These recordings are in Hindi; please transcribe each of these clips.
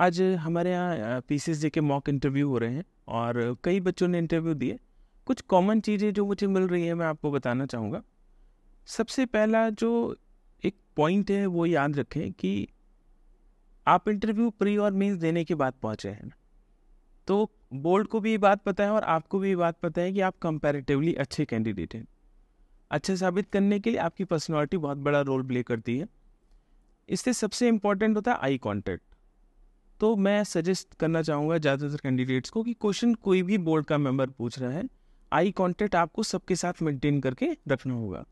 आज हमारे यहाँ पी सी के मॉक इंटरव्यू हो रहे हैं और कई बच्चों ने इंटरव्यू दिए कुछ कॉमन चीज़ें जो मुझे मिल रही है मैं आपको बताना चाहूँगा सबसे पहला जो एक पॉइंट है वो याद रखें कि आप इंटरव्यू प्री और मीन्स देने के बाद पहुँचे हैं तो बोर्ड को भी ये बात पता है और आपको भी ये बात पता है कि आप कंपैरेटिवली अच्छे कैंडिडेट हैं अच्छे साबित करने के लिए आपकी पर्सनालिटी बहुत बड़ा रोल प्ले करती है इससे सबसे इम्पॉर्टेंट होता है आई कॉन्टैक्ट तो मैं सजेस्ट करना चाहूँगा ज़्यादातर कैंडिडेट्स को कि क्वेश्चन कोई भी बोर्ड का मेंबर पूछ रहा है आई कॉन्टेक्ट आपको सबके साथ मेंटेन करके रखना होगा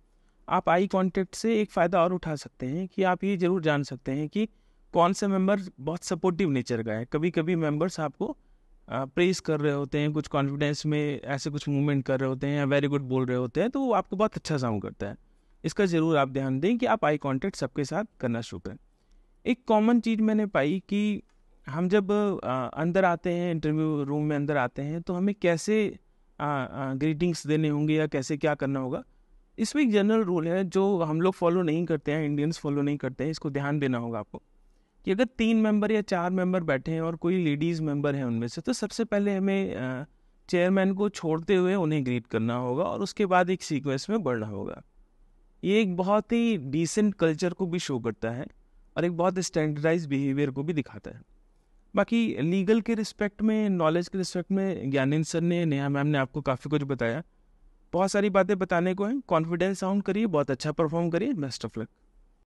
आप आई कॉन्टेक्ट से एक फ़ायदा और उठा सकते हैं कि आप ये ज़रूर जान सकते हैं कि कौन सा मेंबर बहुत सपोर्टिव नेचर का है कभी कभी मेंबर्स आपको प्रेस कर रहे होते हैं कुछ कॉन्फिडेंस में ऐसे कुछ मूवमेंट कर रहे होते हैं या वेरी गुड बोल रहे होते हैं तो वो आपको बहुत अच्छा साउंड करता है इसका ज़रूर आप ध्यान दें कि आप आई कॉन्टेक्ट सबके साथ करना शुरू करें एक कॉमन चीज़ मैंने पाई कि हम जब आ, अंदर आते हैं इंटरव्यू रूम में अंदर आते हैं तो हमें कैसे ग्रीटिंग्स देने होंगे या कैसे क्या करना होगा इसमें एक जनरल रूल है जो हम लोग फॉलो नहीं करते हैं इंडियंस फॉलो नहीं करते हैं इसको ध्यान देना होगा आपको कि अगर तीन मेंबर या चार मेंबर बैठे हैं और कोई लेडीज़ मेंबर है उनमें से तो सबसे पहले हमें चेयरमैन को छोड़ते हुए उन्हें ग्रीट करना होगा और उसके बाद एक सीक्वेंस में बढ़ना होगा ये एक बहुत ही डिसेंट कल्चर को भी शो करता है और एक बहुत स्टैंडर्डाइज बिहेवियर को भी दिखाता है बाकी लीगल के रिस्पेक्ट में नॉलेज के रिस्पेक्ट में ज्ञानेन सर ने नेहा मैम ने आपको काफ़ी कुछ बताया बहुत सारी बातें बताने को हैं कॉन्फिडेंस साउंड करिए बहुत अच्छा परफॉर्म करिए बेस्ट ऑफ लक